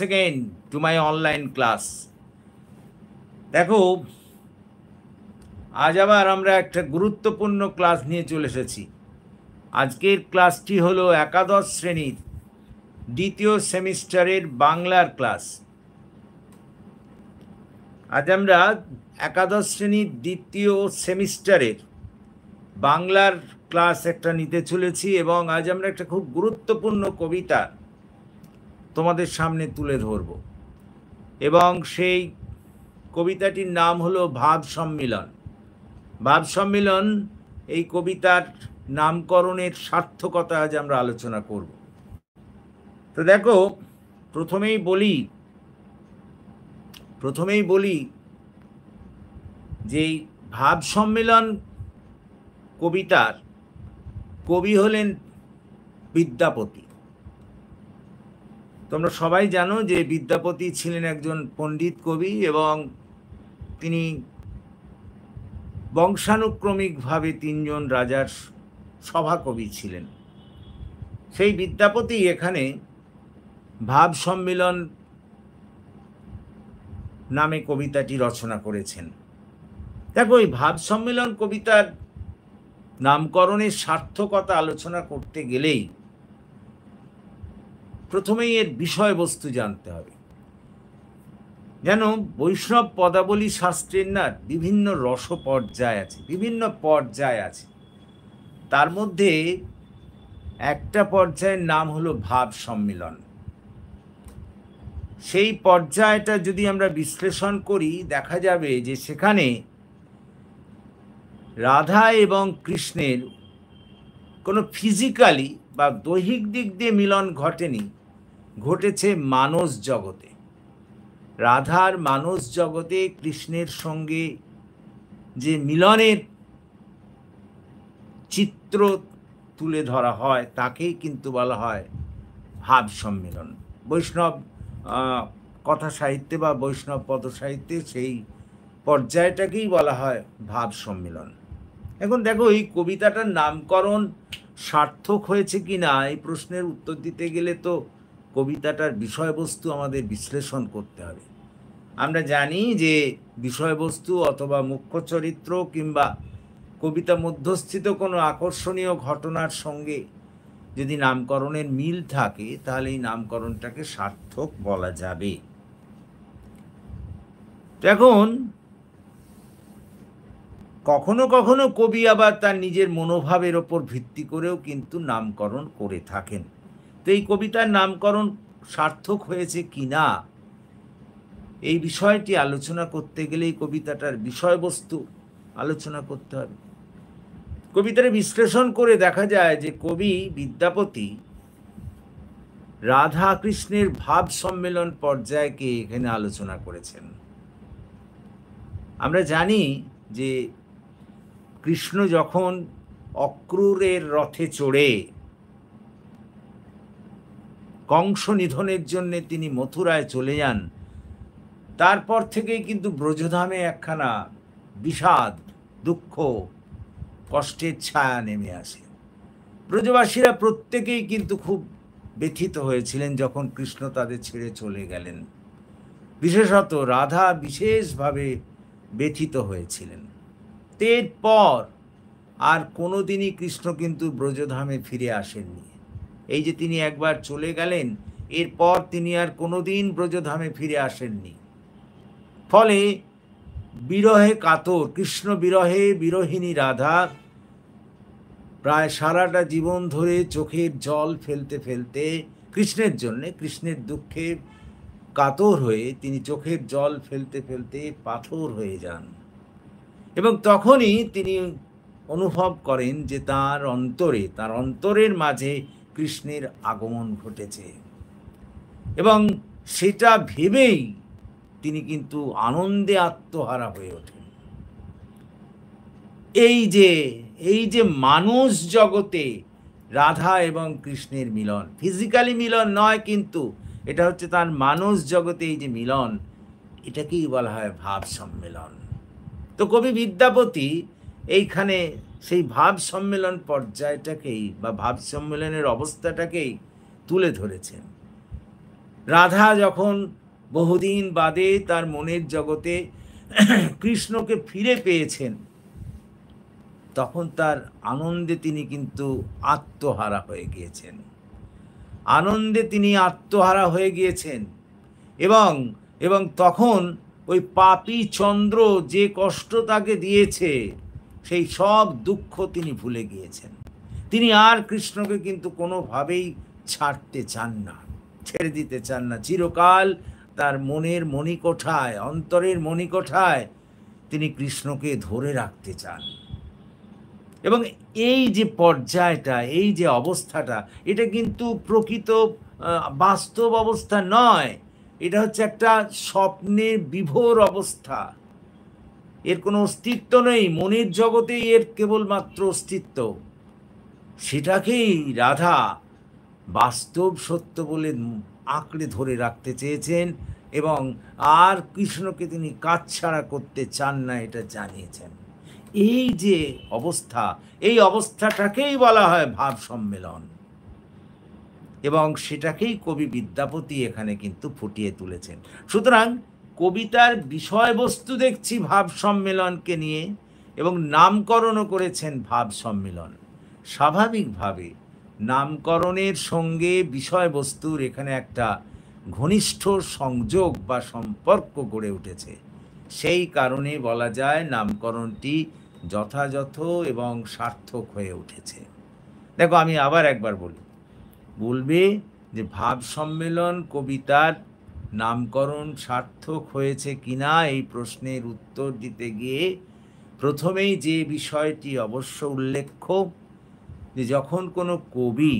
Second to my online class দেখো আজ আবার আমরা একটা গুরুত্বপূর্ণ ক্লাস নিয়ে চলে এসেছি আজকের ক্লাসটি হলো একাদশ শ্রেণীর দ্বিতীয় সেমিস্টারের বাংলার ক্লাস আজ আমরা একাদশ শ্রেণীর দ্বিতীয় সেমিস্টারের বাংলার ক্লাস একটা নিতে চলেছি এবং আজ আমরা একটা খুব গুরুত্বপূর্ণ কবিতা তোমাদের সামনে তুলে ধরব এবং সেই কবিতাটির নাম হলো ভাব সম্মিলন ভাব সম্মিলন এই কবিতার নামকরণের সার্থকতা আজ আমরা আলোচনা করব তো দেখো প্রথমেই বলি প্রথমেই বলি যে ভাব সম্মেলন কবিতার কবি হলেন বিদ্যাপতি তোমরা সবাই জানো যে বিদ্যাপতি ছিলেন একজন পণ্ডিত কবি এবং তিনি বংশানুক্রমিকভাবে তিনজন রাজার সভাকবি ছিলেন সেই বিদ্যাপতি এখানে ভাব সম্মিলন নামে কবিতাটি রচনা করেছেন দেখো এই ভাব সম্মিলন কবিতার নামকরণের সার্থকতা আলোচনা করতে গেলেই প্রথমেই এর বিষয়বস্তু জানতে হবে যেন বৈষ্ণব পদাবলী শাস্ত্রের না বিভিন্ন রস পর্যায় আছে বিভিন্ন পর্যায় আছে তার মধ্যে একটা পর্যায়ের নাম হলো ভাব সম্মিলন সেই পর্যায়টা যদি আমরা বিশ্লেষণ করি দেখা যাবে যে সেখানে রাধা এবং কৃষ্ণের কোনো ফিজিক্যালি বা দৈহিক দিক দিয়ে মিলন ঘটেনি ঘটেছে মানস জগতে রাধার মানস জগতে কৃষ্ণের সঙ্গে যে মিলনের চিত্র তুলে ধরা হয় তাকেই কিন্তু বলা হয় ভাব সম্মিলন বৈষ্ণব কথা সাহিত্যে বা বৈষ্ণব পদসাহিত্যে সেই পর্যায়টাকেই বলা হয় ভাব সম্মিলন এখন দেখো এই কবিতাটার নামকরণ সার্থক হয়েছে কি না এই প্রশ্নের উত্তর দিতে গেলে তো কবিতাটার বিষয়বস্তু আমাদের বিশ্লেষণ করতে হবে আমরা জানি যে বিষয়বস্তু অথবা মুখ্য চরিত্র কিংবা কবিতা মধ্যস্থিত কোনো আকর্ষণীয় ঘটনার সঙ্গে যদি নামকরণের মিল থাকে তাহলে এই নামকরণটাকে সার্থক বলা যাবে এখন কখনো কখনো কবি আবার তার নিজের মনোভাবের ওপর ভিত্তি করেও কিন্তু নামকরণ করে থাকেন তো এই কবিতার নামকরণ সার্থক হয়েছে কিনা এই বিষয়টি আলোচনা করতে গেলে এই কবিতাটার বিষয়বস্তু আলোচনা করতে হবে কবিতার বিশ্লেষণ করে দেখা যায় যে কবি বিদ্যাপতি রাধা কৃষ্ণের ভাব সম্মেলন পর্যায়কে এখানে আলোচনা করেছেন আমরা জানি যে কৃষ্ণ যখন অক্রূরের রথে চড়ে কংস নিধনের জন্যে তিনি মথুরায় চলে যান তারপর থেকেই কিন্তু ব্রজধামে একখানা বিষাদ দুঃখ কষ্টের ছায়া নেমে আসে ব্রজবাসীরা প্রত্যেকেই কিন্তু খুব ব্যথিত হয়েছিলেন যখন কৃষ্ণ তাদের ছেড়ে চলে গেলেন বিশেষত রাধা বিশেষভাবে ব্যথিত হয়েছিলেন এরপর আর কোনোদিনই কৃষ্ণ কিন্তু ব্রজধামে ফিরে আসেননি এই যে তিনি একবার চলে গেলেন এরপর তিনি আর কোনোদিন ব্রজধামে ফিরে আসেননি ফলে বিরহে কাতর কৃষ্ণ বিরহে বিরহিণী রাধা প্রায় সারাটা জীবন ধরে চোখের জল ফেলতে ফেলতে কৃষ্ণের জন্যে কৃষ্ণের দুঃখে কাতর হয়ে তিনি চোখের জল ফেলতে ফেলতে পাথর হয়ে যান এবং তখনই তিনি অনুভব করেন যে তার অন্তরে তার অন্তরের মাঝে কৃষ্ণের আগমন ঘটেছে এবং সেটা ভেবেই তিনি কিন্তু আনন্দে আত্মহারা হয়ে ওঠেন এই যে এই যে মানুষ জগতে রাধা এবং কৃষ্ণের মিলন ফিজিক্যালি মিলন নয় কিন্তু এটা হচ্ছে তার মানুষ জগতে এই যে মিলন এটাকেই বলা হয় ভাব সম্মেলন তো কবি বিদ্যাপতি এইখানে সেই ভাব সম্মেলন পর্যায়টাকেই বা ভাব সম্মেলনের অবস্থাটাকেই তুলে ধরেছেন রাধা যখন বহুদিন বাদে তার মনের জগতে কৃষ্ণকে ফিরে পেয়েছেন তখন তার আনন্দে তিনি কিন্তু আত্মহারা হয়ে গিয়েছেন আনন্দে তিনি আত্মহারা হয়ে গিয়েছেন এবং এবং তখন ওই পাপি চন্দ্র যে কষ্ট তাকে দিয়েছে সেই সব দুঃখ তিনি ভুলে গিয়েছেন তিনি আর কৃষ্ণকে কিন্তু কোনোভাবেই ছাড়তে চান না ছেড়ে দিতে চান না চিরকাল তার মনের মণিকোঠায় অন্তরের মণিকোঠায় তিনি কৃষ্ণকে ধরে রাখতে চান এবং এই যে পর্যায়টা এই যে অবস্থাটা এটা কিন্তু প্রকৃত বাস্তব অবস্থা নয় এটা হচ্ছে একটা স্বপ্নের বিভোর অবস্থা এর কোনো অস্তিত্ব নেই মনির জগতে এর কেবলমাত্র অস্তিত্ব সেটাকেই রাধা বাস্তব সত্য বলে আঁকড়ে ধরে রাখতে চেয়েছেন এবং আর কৃষ্ণকে তিনি কাজ ছাড়া করতে চান না এটা জানিয়েছেন এই যে অবস্থা এই অবস্থাটাকেই বলা হয় ভাব সম্মেলন এবং সেটাকেই কবি বিদ্যাপতি এখানে কিন্তু ফুটিয়ে তুলেছেন সুতরাং কবিতার বিষয়বস্তু দেখছি ভাব সম্মেলনকে নিয়ে এবং নামকরণও করেছেন ভাব সম্মেলন স্বাভাবিকভাবে নামকরণের সঙ্গে বিষয়বস্তুর এখানে একটা ঘনিষ্ঠ সংযোগ বা সম্পর্ক গড়ে উঠেছে সেই কারণে বলা যায় নামকরণটি যথাযথ এবং সার্থক হয়ে উঠেছে দেখো আমি আবার একবার বলি বলবে যে ভাব সম্মেলন কবিতার নামকরণ সার্থক হয়েছে কিনা এই প্রশ্নের উত্তর দিতে গিয়ে প্রথমেই যে বিষয়টি অবশ্য উল্লেখ্য যে যখন কোনো কবি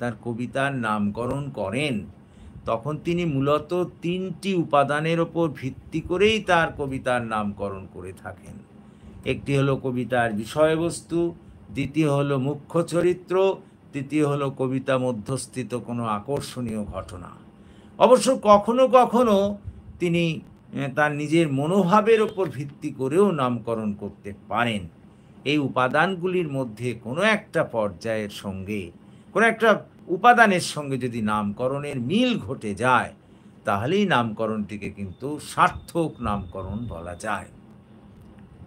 তার কবিতার নামকরণ করেন তখন তিনি মূলত তিনটি উপাদানের ওপর ভিত্তি করেই তার কবিতার নামকরণ করে থাকেন একটি হলো কবিতার বিষয়বস্তু দ্বিতীয় হলো মুখ্য চরিত্র তৃতীয় হলো কবিতা মধ্যস্থিত কোনো আকর্ষণীয় ঘটনা অবশ্য কখনো কখনো তিনি তার নিজের মনোভাবের ওপর ভিত্তি করেও নামকরণ করতে পারেন এই উপাদানগুলির মধ্যে কোনো একটা পর্যায়ের সঙ্গে কোনো একটা উপাদানের সঙ্গে যদি নামকরণের মিল ঘটে যায় তাহলেই নামকরণটিকে কিন্তু সার্থক নামকরণ বলা যায়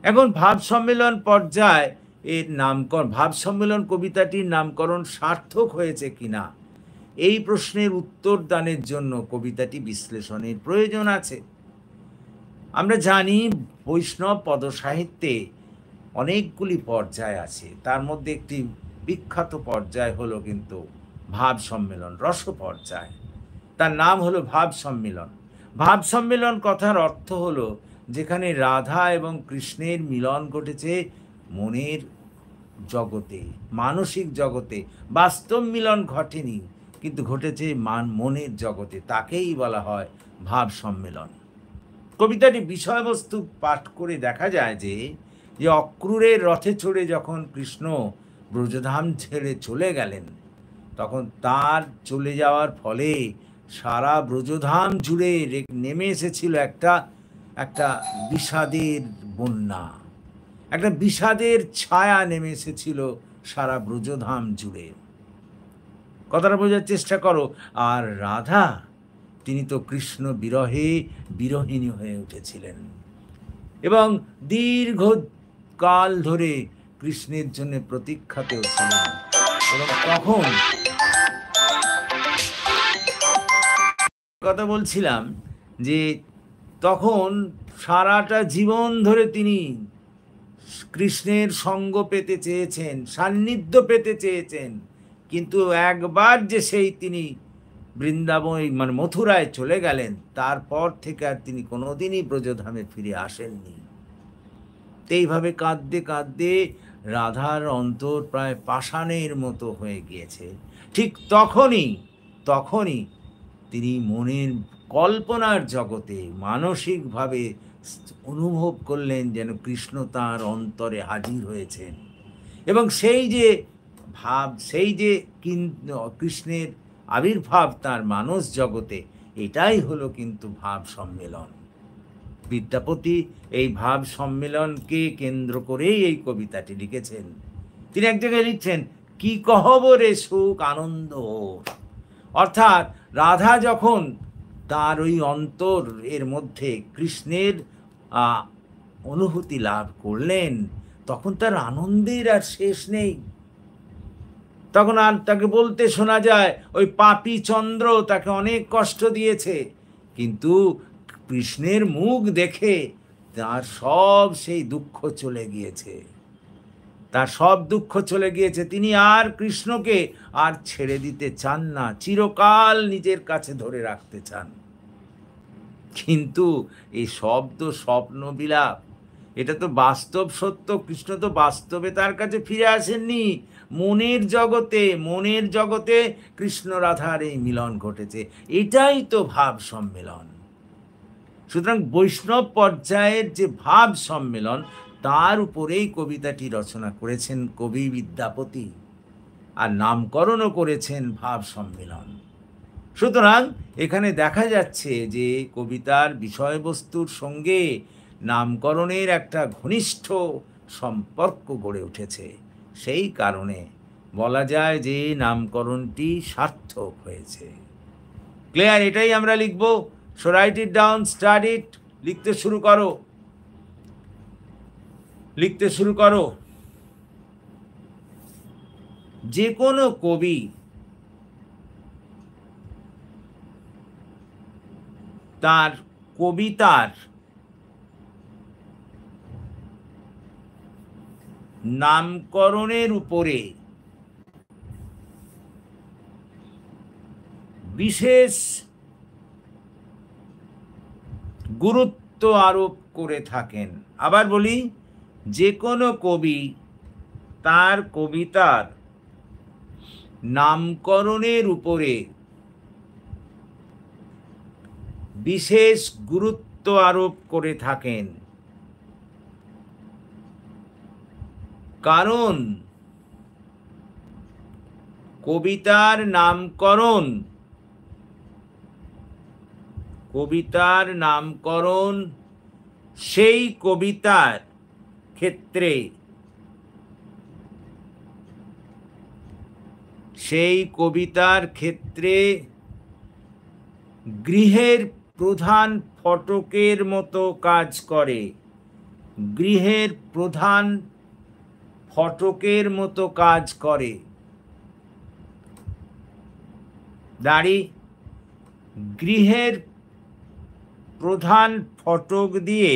এখন ভাব সম্মেলন পর্যায়ে এর নামকরণ ভাব সম্মেলন কবিতাটির নামকরণ সার্থক হয়েছে কিনা এই প্রশ্নের উত্তর দানের জন্য কবিতাটি বিশ্লেষণের প্রয়োজন আছে আমরা জানি বৈষ্ণব পদসাহিত্যে অনেকগুলি পর্যায় আছে তার মধ্যে একটি বিখ্যাত পর্যায় হলো কিন্তু ভাব সম্মেলন রস পর্যায় তার নাম হলো ভাব সম্মেলন ভাব সম্মেলন কথার অর্থ হলো যেখানে রাধা এবং কৃষ্ণের মিলন ঘটেছে মনের জগতে মানসিক জগতে বাস্তব মিলন ঘটেনি কিন্তু ঘটেছে মান মনের জগতে তাকেই বলা হয় ভাব সম্মেলন কবিতাটি বিষয়বস্তু পাঠ করে দেখা যায় যে যে অক্রূরের রথে চড়ে যখন কৃষ্ণ ব্রজধাম ছেড়ে চলে গেলেন তখন তার চলে যাওয়ার ফলে সারা ব্রজধাম জুড়ে নেমে এসেছিল একটা একটা বিষাদের বন্যা একটা বিষাদের ছায়া নেমে এসেছিল সারা ব্রজধাম জুড়ে কথাটা বোঝার চেষ্টা করো আর রাধা তিনি তো কৃষ্ণ বিরহে বিরহিনী হয়ে উঠেছিলেন এবং দীর্ঘ কাল ধরে কৃষ্ণের জন্য প্রতীক্ষা পেয়েছিলেন এবং তখন কথা বলছিলাম যে তখন সারাটা জীবন ধরে তিনি কৃষ্ণের সঙ্গ পেতে চেয়েছেন সান্নিধ্য পেতে চেয়েছেন কিন্তু একবার যে সেই তিনি বৃন্দাবন মানে মথুরায় চলে গেলেন তারপর থেকে আর তিনি কোনোদিনই ব্রজধামে ফিরে আসেননি এইভাবে কাঁদতে কাঁদতে রাধার অন্তর প্রায় পাষাণের মতো হয়ে গিয়েছে ঠিক তখনই তখনই তিনি মনের কল্পনার জগতে মানসিকভাবে অনুভব করলেন যেন কৃষ্ণ তাঁর অন্তরে হাজির হয়েছেন এবং সেই যে ভাব সেই যে কৃষ্ণের আবির্ভাব তার মানস জগতে এটাই হলো কিন্তু ভাব সম্মেলন বিদ্যাপতি এই ভাব সম্মেলনকে কেন্দ্র করেই এই কবিতাটি লিখেছেন তিনি এক জায়গায় লিখছেন কি কহবরে সুখ আনন্দ অর্থাৎ রাধা যখন তার ওই অন্তর এর মধ্যে কৃষ্ণের অনুভূতি লাভ করলেন তখন তার আনন্দের আর শেষ নেই তখন আর তাকে বলতে শোনা যায় ওই পাপি চন্দ্র তাকে অনেক কষ্ট দিয়েছে কিন্তু কৃষ্ণের মুখ দেখে তার সব সেই দুঃখ চলে গিয়েছে তার সব দুঃখ চলে গিয়েছে তিনি আর কৃষ্ণকে আর ছেড়ে দিতে চান না চিরকাল নিজের কাছে ধরে রাখতে চান কিন্তু এই সব তো স্বপ্ন বিলাপ এটা তো বাস্তব সত্য কৃষ্ণ তো বাস্তবে তার কাছে ফিরে আসেননি মনের জগতে মনের জগতে কৃষ্ণ রাধার এই মিলন ঘটেছে এটাই তো ভাব সম্মেলন সুতরাং বৈষ্ণব পর্যায়ের যে ভাব সম্মেলন তার উপরেই কবিতাটি রচনা করেছেন কবি বিদ্যাপতি আর নামকরণও করেছেন ভাব সম্মেলন সুতরাং এখানে দেখা যাচ্ছে যে কবিতার বিষয়বস্তুর সঙ্গে নামকরণের একটা ঘনিষ্ঠ সম্পর্ক গড়ে উঠেছে সেই কারণে বলা যায় যে নামকরণটি সার্থক হয়েছে ক্লিয়ার এটাই আমরা লিখব so write it down study it লিখতে শুরু করো লিখতে শুরু করো যে কোনো কবি তার কবিতার নামকরণের উপরে বিশেষ গুরুত্ব আরোপ করে থাকেন আবার বলি যে কোনো কবি তার কবিতার নামকরণের উপরে বিশেষ গুরুত্ব আরোপ করে থাকেন কারণ কবিতার নামকরণ কবিতার নামকরণ সেই কবিতার ক্ষেত্রে সেই কবিতার ক্ষেত্রে গৃহের প্রধান ফটকের মতো কাজ করে গৃহের প্রধান ফটকের মতো কাজ করে দাড়ি গৃহের প্রধান ফটক দিয়ে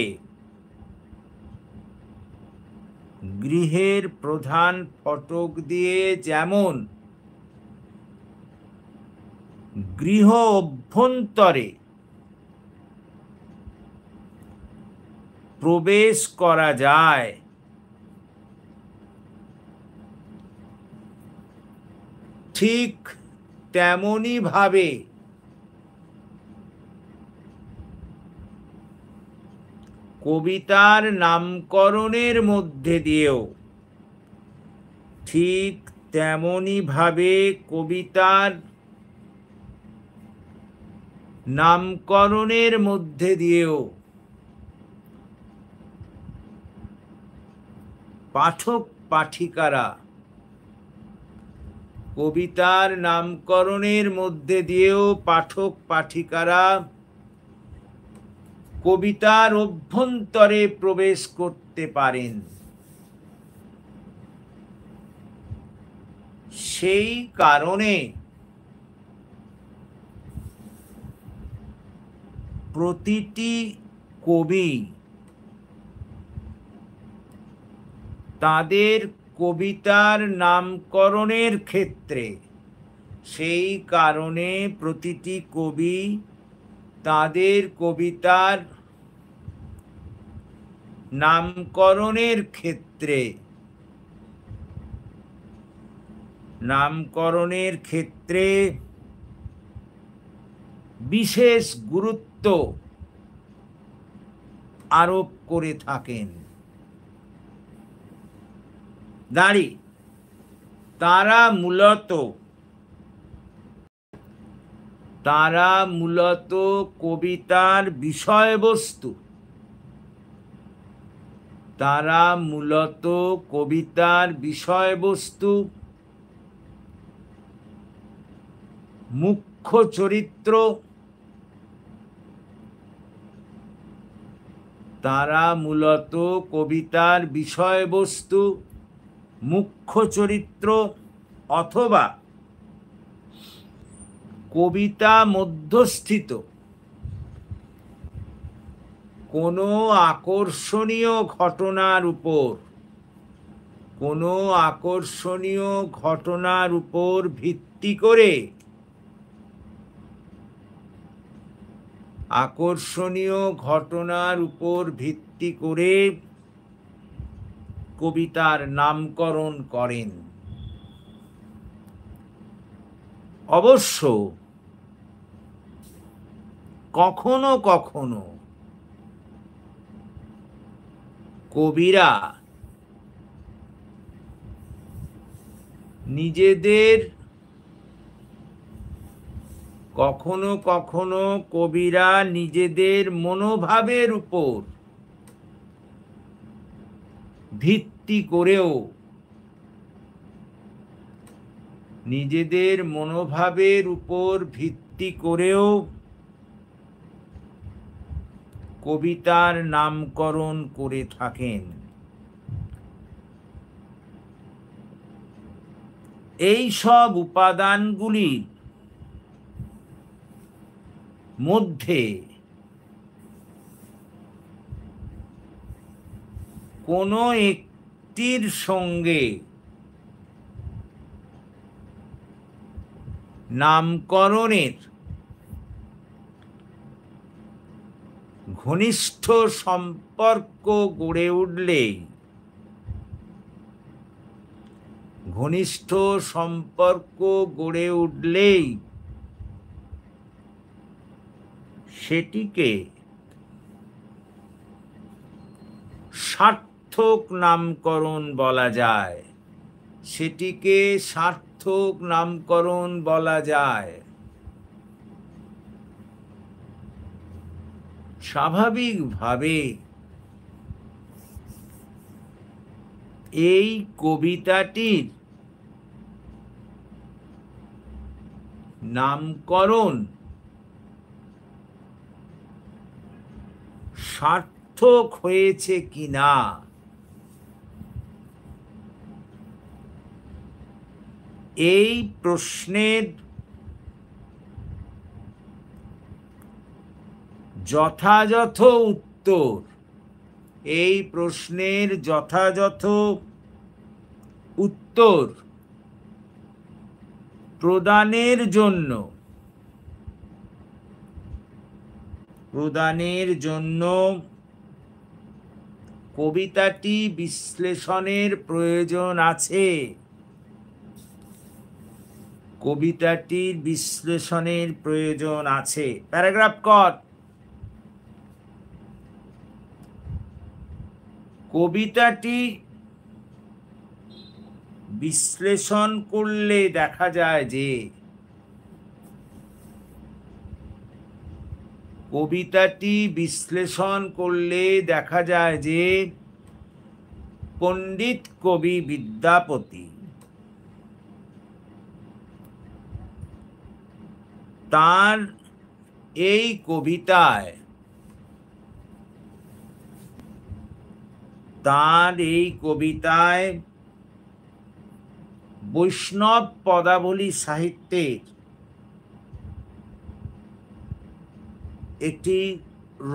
গৃহের প্রধান ফটক দিয়ে যেমন গৃহ অভ্যন্তরে প্রবেশ করা যায় ঠিক তেমনইভাবে কবিতার নামকরণের মধ্যে দিয়েও ঠিক তেমনইভাবে কবিতার নামকরণের মধ্যে দিয়েও পাঠক পাঠিকারা কবিতার নামকরণের মধ্যে দিয়েও পাঠক পাঠিকারা কবিতার অভ্যন্তরে প্রবেশ করতে পারেন সেই কারণে প্রতিটি কবি তাদের কবিতার নামকরণের ক্ষেত্রে সেই কারণে প্রতিটি কবি তাদের কবিতার নামকরণের ক্ষেত্রে নামকরণের ক্ষেত্রে বিশেষ গুরুত্ব আরোপ করে থাকেন দাড়ি তারা মূলত তারা মূলত কবিতার বিষয়বস্তু তারা মূলত কবিতার বিষয়বস্তু মুখ্য চরিত্র তারা মূলত কবিতার বিষয়বস্তু মুখ্য চরিত্র অথবা কবিতা মধ্যস্থিত কোনো আকর্ষণীয় ঘটনার উপর কোনো আকর্ষণীয় ঘটনার উপর ভিত্তি করে আকর্ষণীয় ঘটনার উপর ভিত্তি করে কবিতার নামকরণ করেন অবশ্য কখনো কখনো কবিরা নিজেদের কখনো কখনো কবিরা নিজেদের মনোভাবের উপর ভিত্তি করেও নিজেদের মনোভাবের উপর ভিত্তি করেও কবিতার নামকরণ করে থাকেন এই সব উপাদানগুলির মধ্যে কোনো একটির সঙ্গে নামকরণের ঘনিষ্ঠ সম্পর্ক গড়ে উঠলে ঘনিষ্ঠ সম্পর্ক গড়ে উঠলেই সেটিকে ষাট সার্থক নামকরণ বলা যায় সেটিকে সার্থক নামকরণ বলা যায় স্বাভাবিকভাবে এই কবিতাটির নামকরণ সার্থক হয়েছে কি না এই প্রশ্নের যথাযথ উত্তর এই প্রশ্নের যথাযথ উত্তর প্রদানের জন্য প্রদানের জন্য কবিতাটি বিশ্লেষণের প্রয়োজন আছে কবিতাটির বিশ্লেষণের প্রয়োজন আছে প্যারাগ্রাফ কট কবিতাটি বিশ্লেষণ করলে দেখা যায় যে কবিতাটি বিশ্লেষণ করলে দেখা যায় যে পণ্ডিত কবি বিদ্যাপতি তার এই কবিতায় তার এই কবিতায় বৈষ্ণব পদাবলী সাহিত্যের একটি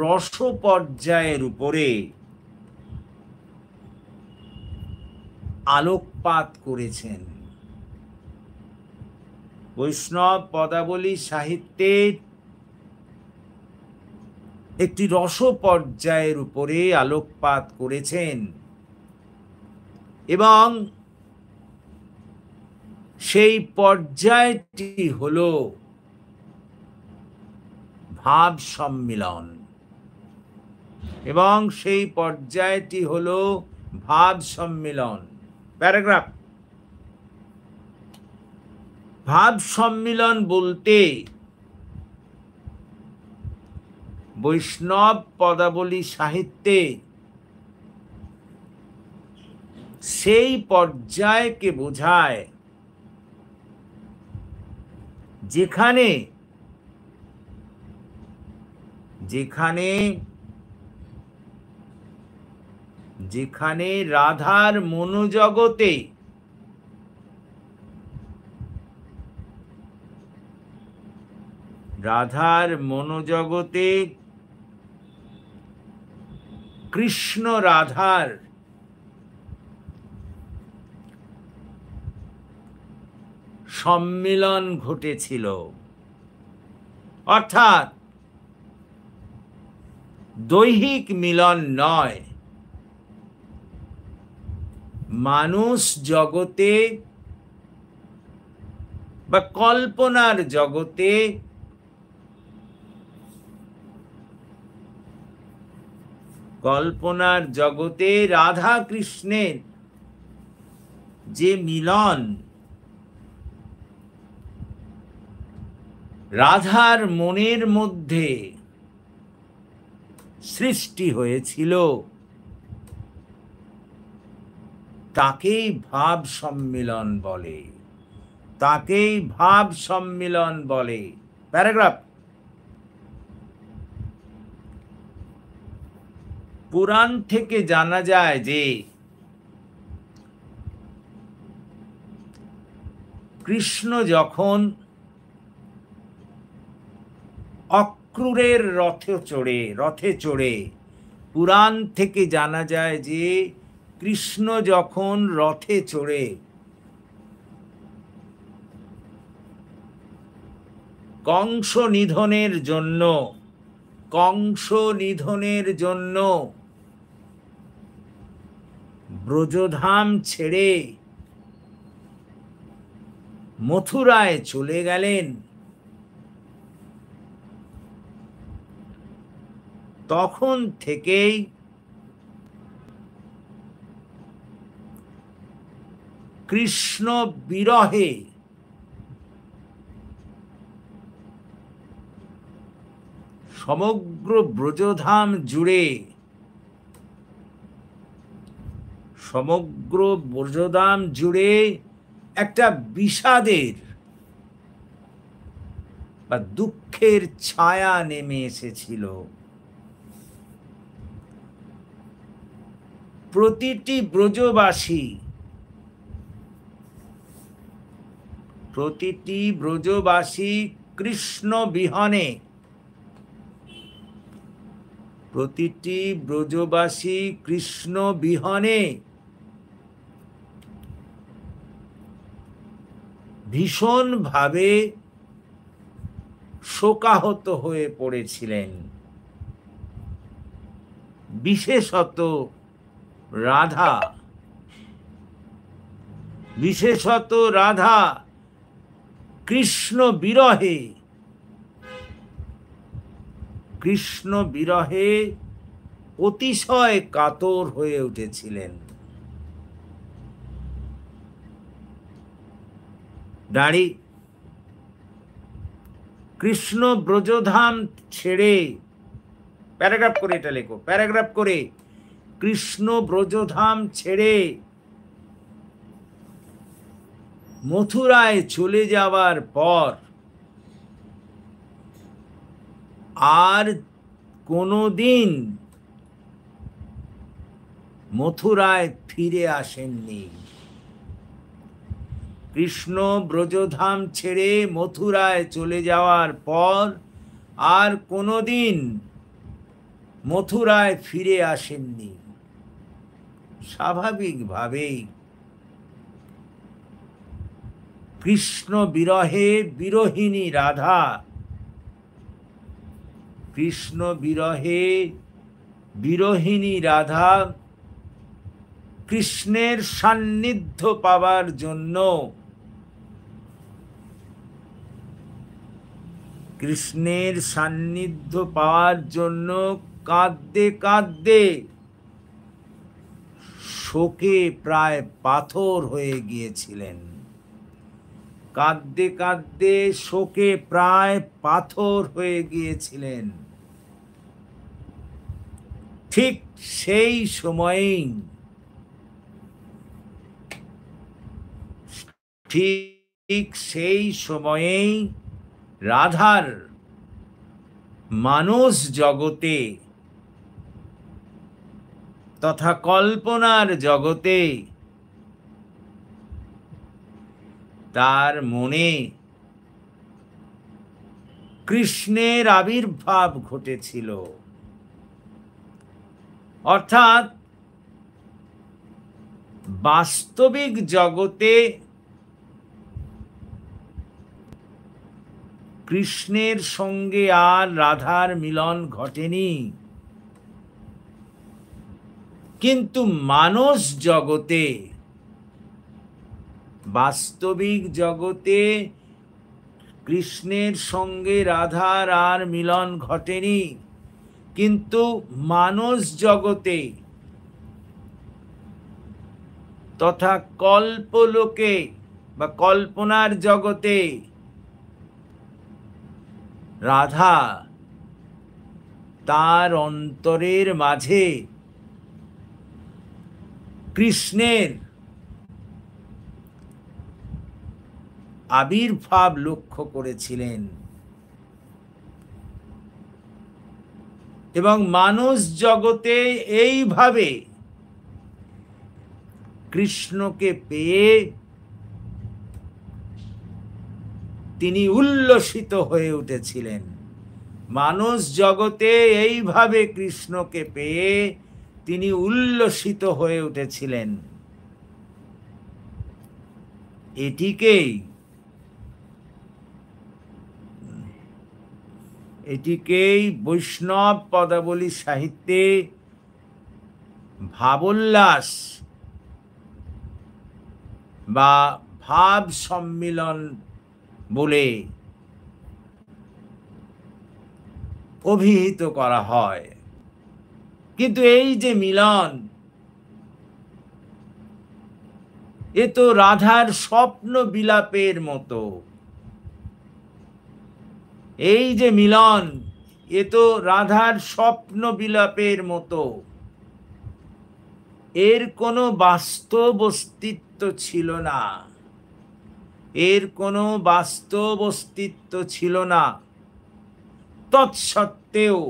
রস পর্যায়ের উপরে আলোকপাত করেছেন বৈষ্ণব পদাবলী সাহিত্যের একটি রস পর্যায়ের উপরে আলোকপাত করেছেন এবং সেই পর্যায়টি হল ভাব সম্মিলন এবং সেই পর্যায়টি হল ভাব সম্মিলন প্যারাগ্রাফ ভাব সম্মিলন বলতে বৈষ্ণব পদাবলী সাহিত্যে সেই পর্যায়কে বোঝায় যেখানে যেখানে যেখানে রাধার মনোজগতে রাধার মনোজগতে কৃষ্ণ রাধার সম্মিলন ঘটেছিল অর্থাৎ দৈহিক মিলন নয় মানুষ জগতে বা কল্পনার জগতে কল্পনার জগতে রাধা কৃষ্ণের যে মিলন রাধার মনের মধ্যে সৃষ্টি হয়েছিল তাকেই ভাব সম্মিলন বলে তাকেই ভাব সম্মিলন বলে প্যারাগ্রাফ পুরাণ থেকে জানা যায় যে কৃষ্ণ যখন অক্রুরের রথে চড়ে রথে চড়ে পুরাণ থেকে জানা যায় যে কৃষ্ণ যখন রথে চড়ে কংস নিধনের জন্য কংস নিধনের জন্য ব্রজধাম ছেড়ে মথুরায় চলে গেলেন তখন থেকেই কৃষ্ণ বিরহে সমগ্র ব্রজধাম জুড়ে সমগ্র ব্রজদাম জুড়ে একটা বিষাদের বা দুঃখের ছায়া নেমে এসেছিল প্রতিটি ব্রজবাসী প্রতিটি ব্রজবাসী কৃষ্ণ বিহনে প্রতিটি ব্রজবাসী কৃষ্ণ বিহনে ভীষণভাবে শোকাহত হয়ে পড়েছিলেন বিশেষত রাধা বিশেষত রাধা কৃষ্ণ বিরহে কৃষ্ণ বিরহে অতিশয় কাতর হয়ে উঠেছিলেন দাড়ি কৃষ্ণ ব্রজধাম ছেড়ে প্যারাগ্রাফ করে এটা লেখো প্যারাগ্রাফ করে কৃষ্ণ ব্রজধাম ছেড়ে মথুরায় চলে যাওয়ার পর আর কোনো দিন মথুরায় ফিরে আসেননি কৃষ্ণ ব্রজধাম ছেড়ে মথুরায় চলে যাওয়ার পর আর কোনো দিন মথুরায় ফিরে আসেননি স্বাভাবিকভাবেই কৃষ্ণ বিরহে বিরোহিণী রাধা কৃষ্ণ বিরহে বিরোহিণী রাধা কৃষ্ণের সান্নিধ্য পাওয়ার জন্য কৃষ্ণের সান্নিধ্য পাওয়ার জন্য কাঁদতে কাঁদতে শোকে প্রায় পাথর হয়ে গিয়েছিলেন কাঁদতে কাঁদতে শোকে প্রায় পাথর হয়ে গিয়েছিলেন ঠিক সেই সময়েই ঠিক সেই সময়েই রাধার মানুষ জগতে তথা কল্পনার জগতে তার মনে কৃষ্ণের আবির্ভাব ঘটেছিল অর্থাৎ বাস্তবিক জগতে কৃষ্ণের সঙ্গে আর রাধার মিলন ঘটেনি কিন্তু মানস জগতে বাস্তবিক জগতে কৃষ্ণের সঙ্গে রাধার আর মিলন ঘটেনি কিন্তু মানস জগতে তথা কল্পলোকে বা কল্পনার জগতে রাধা তার অন্তরের মাঝে কৃষ্ণের আবির্ভাব লক্ষ্য করেছিলেন এবং মানুষ জগতে এইভাবে কৃষ্ণকে পেয়ে তিনি উল্লসিত হয়ে উঠেছিলেন মানুষ জগতে এইভাবে কৃষ্ণকে পেয়ে তিনি উল্লসিত হয়ে উঠেছিলেন এটিকেই এটিকেই বৈষ্ণব পদাবলী সাহিত্যে ভাবোল্লাস বা ভাব সম্মিলন বলে অভিহিত করা হয় কিন্তু এই যে মিলন এ তো রাধার স্বপ্ন বিলাপের মতো এই যে মিলন এ তো রাধার স্বপ্ন বিলাপের মতো এর কোনো বাস্তব অস্তিত্ব ছিল না এর কোনো বাস্তব অস্তিত্ব ছিল না তৎসত্ত্বেও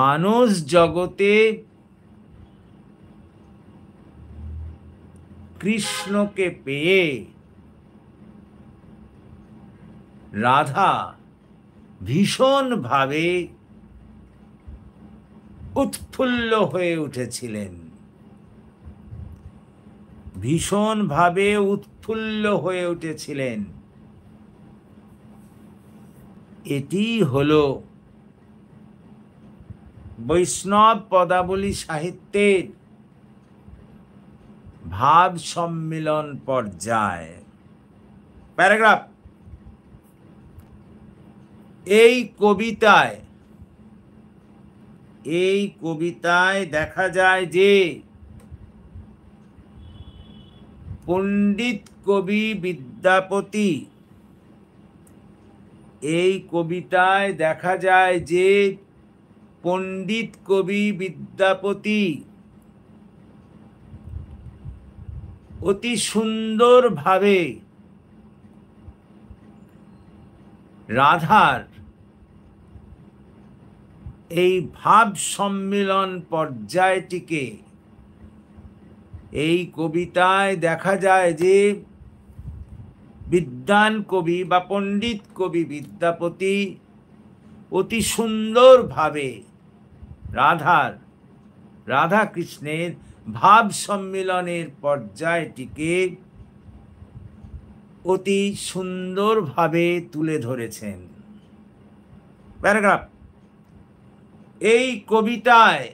মানুষ জগতে কৃষ্ণকে পেয়ে রাধা ভীষণভাবে উৎফুল্ল হয়ে উঠেছিলেন ভীষণভাবে উৎফুল্ল হয়ে উঠেছিলেন এটি হল বৈষ্ণব পদাবলী সাহিত্যের ভাব সম্মিলন পর্যায় প্যারাগ্রাফ এই কবিতায় এই কবিতায় দেখা যায় যে পণ্ডিত কবি বিদ্যাপতি এই কবিতায় দেখা যায় যে পণ্ডিত কবি বিদ্যাপতি অতি সুন্দরভাবে রাধার এই ভাব সম্মিলন পর্যায়টিকে এই কবিতায় দেখা যায় যে বিদ্বান কবি বা পণ্ডিত কবি বিদ্যাপতি অতি সুন্দরভাবে রাধার রাধা কৃষ্ণের ভাব সম্মিলনের পর্যায়টিকে অতি সুন্দরভাবে তুলে ধরেছেন প্যারাগ্রাফ এই কবিতায়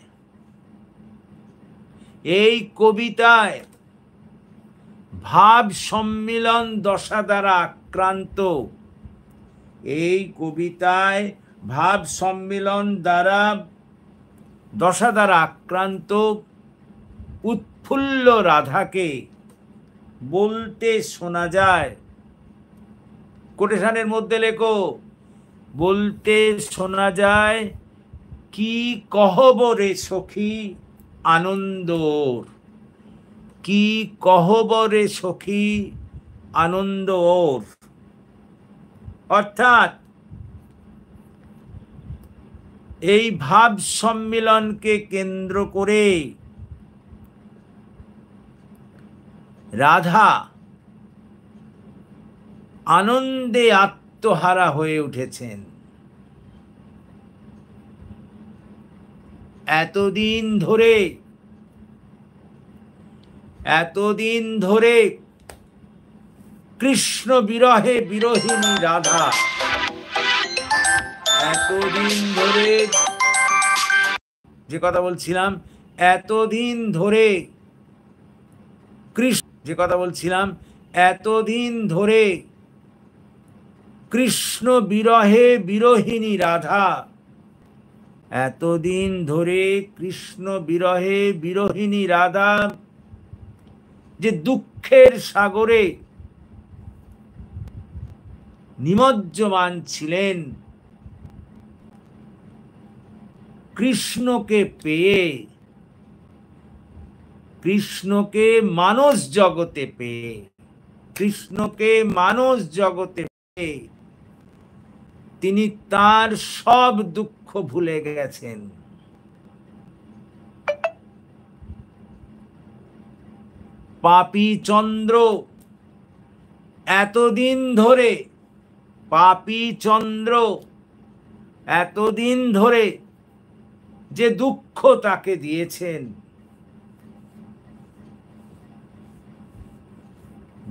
এই কবিতায় ভাব সম্মিলন দশা দ্বারা আক্রান্ত এই কবিতায় ভাব সম্মিলন দ্বারা দশা দ্বারা আক্রান্ত উৎফুল্ল রাধাকে বলতে শোনা যায় কোটেশানের মধ্যে লেখো বলতে শোনা যায় কি কহব রে সখী আনন্দ কি কহবরে সখী আনন্দ ওর অর্থাৎ এই ভাব সম্মিলনকে কেন্দ্র করে রাধা আনন্দে আত্মহারা হয়ে উঠেছেন এতদিন ধরে এতদিন ধরে কৃষ্ণ বিরহে বিরোহিনী রাধা এতদিন ধরে যে কথা বলছিলাম এতদিন ধরে কৃষ্ণ যে কথা বলছিলাম এতদিন ধরে কৃষ্ণ বিরহে বিরোহিনী রাধা এতদিন ধরে কৃষ্ণ বিরহে বিরোহিনী রাধা যে দুঃখের সাগরে নিমজ্জমান ছিলেন কৃষ্ণকে পেয়ে কৃষ্ণকে মানস জগতে পেয়ে কৃষ্ণকে মানস জগতে পেয়ে তিনি তার সব দুঃখ লক্ষ্য ভুলে গেছেন পাপি চন্দ্র এতদিন ধরে পাপি চন্দ্র এতদিন ধরে যে দুঃখ তাকে দিয়েছেন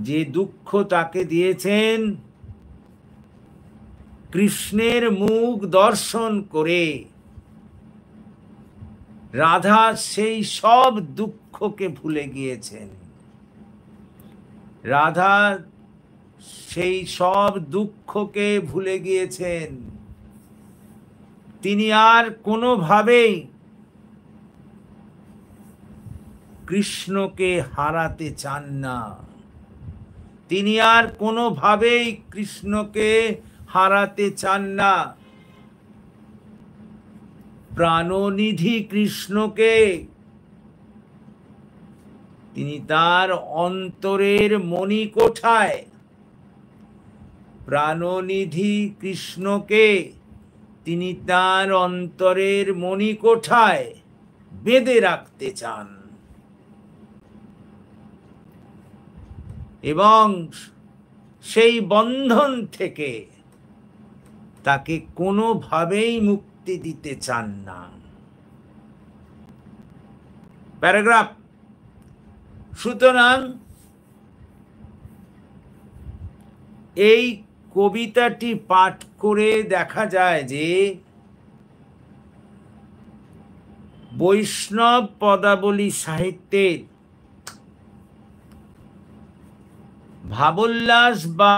যে দুঃখ তাকে দিয়েছেন কৃষ্ণের মুখ দর্শন করে রাধা সেই সব দুঃখকে ভুলে গিয়েছেন রাধা সেই সব দুঃখকে ভুলে গিয়েছেন তিনি আর কোনোভাবেই কৃষ্ণকে হারাতে চান না তিনি আর কোনোভাবেই কৃষ্ণকে হারাতে চান না প্রাণনিধি কৃষ্ণকে তিনি তার অন্তরের মণিকোঠায় প্রাণনিধি কৃষ্ণকে তিনি তার অন্তরের মণিকোঠায় বেঁধে রাখতে চান এবং সেই বন্ধন থেকে তাকে কোনোভাবেই মুক্তি দিতে চান না প্যারাগ্রাফ সুতরাং এই কবিতাটি পাঠ করে দেখা যায় যে বৈষ্ণব পদাবলী সাহিত্যের ভাবোল্লাস বা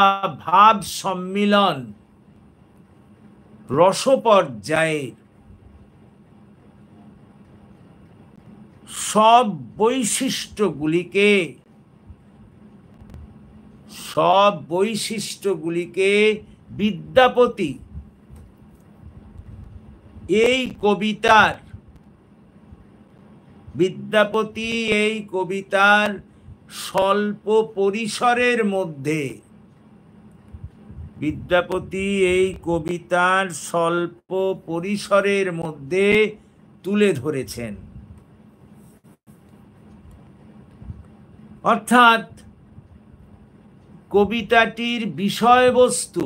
ভাব সম্মিলন রসপর্যায়ের সব বৈশিষ্ট্যগুলিকে সব বৈশিষ্ট্যগুলিকে বিদ্যাপতি এই কবিতার বিদ্যাপতি এই কবিতার স্বল্প পরিসরের মধ্যে বিদ্যাপতি এই কবিতার স্বল্প পরিসরের মধ্যে তুলে ধরেছেন অর্থাৎ কবিতাটির বিষয়বস্তু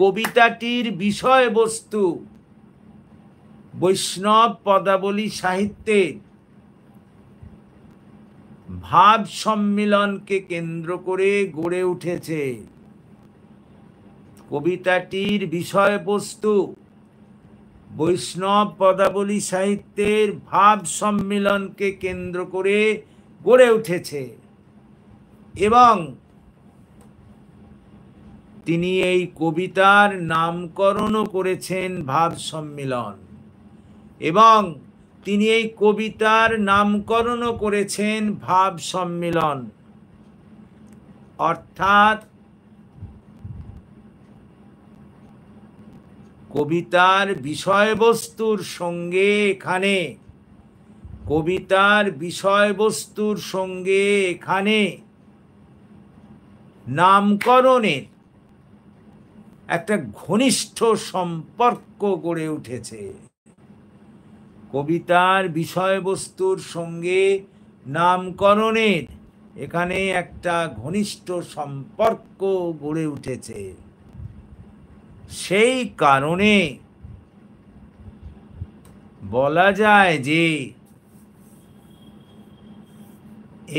কবিতাটির বিষয়বস্তু বৈষ্ণব পদাবলী সাহিত্যের ভাব সম্মিলনকে কেন্দ্র করে গড়ে উঠেছে কবিতাটির বিষয়বস্তু বৈষ্ণব পদাবলী সাহিত্যের ভাব সম্মিলনকে কেন্দ্র করে গড়ে উঠেছে এবং তিনি এই কবিতার নামকরণও করেছেন ভাব সম্মিলন এবং তিনি এই কবিতার নামকরণও করেছেন ভাব সম্মিলন অর্থাৎ কবিতার বিষয়বস্তুর সঙ্গে এখানে কবিতার বিষয়বস্তুর সঙ্গে এখানে নামকরণের একটা ঘনিষ্ঠ সম্পর্ক গড়ে উঠেছে কবিতার বিষয়বস্তুর সঙ্গে নামকরণের এখানে একটা ঘনিষ্ঠ সম্পর্ক গড়ে উঠেছে সেই কারণে বলা যায় যে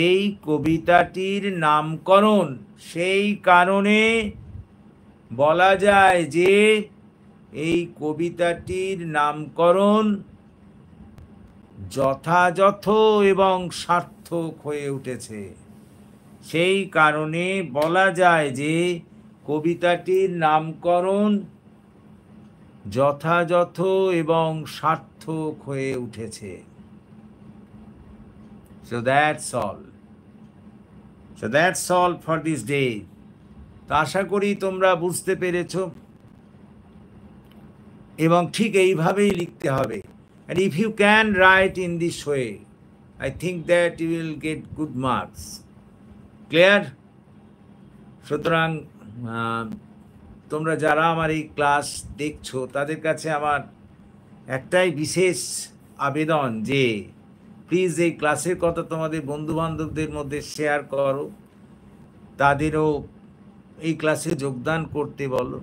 এই কবিতাটির নামকরণ সেই কারণে বলা যায় যে এই কবিতাটির নামকরণ যথাযথ এবং সার্থক হয়ে উঠেছে সেই কারণে বলা যায় যে কবিতাটির নামকরণ যথাযথ এবং সার্থক হয়ে উঠেছে so that's all so that's all for this day তো আশা করি তোমরা বুঝতে পেরেছ এবং ঠিক এইভাবেই লিখতে হবে And if you can write in this way, I think that you will get good marks. Clear সুতরাং তোমরা যারা আমার এই ক্লাস দেখছো তাদের কাছে আমার একটাই বিশেষ আবেদন যে প্লিজ এই ক্লাসের কথা তোমাদের বন্ধুবান্ধবদের মধ্যে শেয়ার করো তাদেরও এই ক্লাসে যোগদান করতে বলো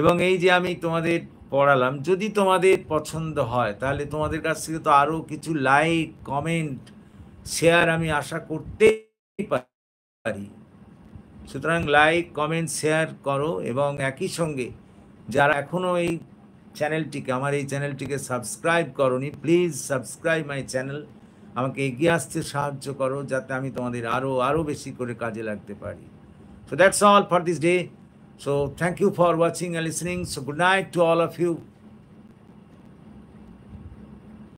এবং এই যে আমি তোমাদের পড়ালাম যদি তোমাদের পছন্দ হয় তাহলে তোমাদের কাছ থেকে তো আরও কিছু লাইক কমেন্ট শেয়ার আমি আশা করতেই পারি সুতরাং লাইক কমেন্ট শেয়ার করো এবং একই সঙ্গে যারা এখনও এই চ্যানেলটিকে আমার এই চ্যানেলটিকে সাবস্ক্রাইব নি প্লিজ সাবস্ক্রাইব মাই চ্যানেল আমাকে এগিয়ে আসতে সাহায্য করো যাতে আমি তোমাদের আরও আরও বেশি করে কাজে লাগতে পারি so that's all for this day So thank you for watching and listening. So good night to all of you.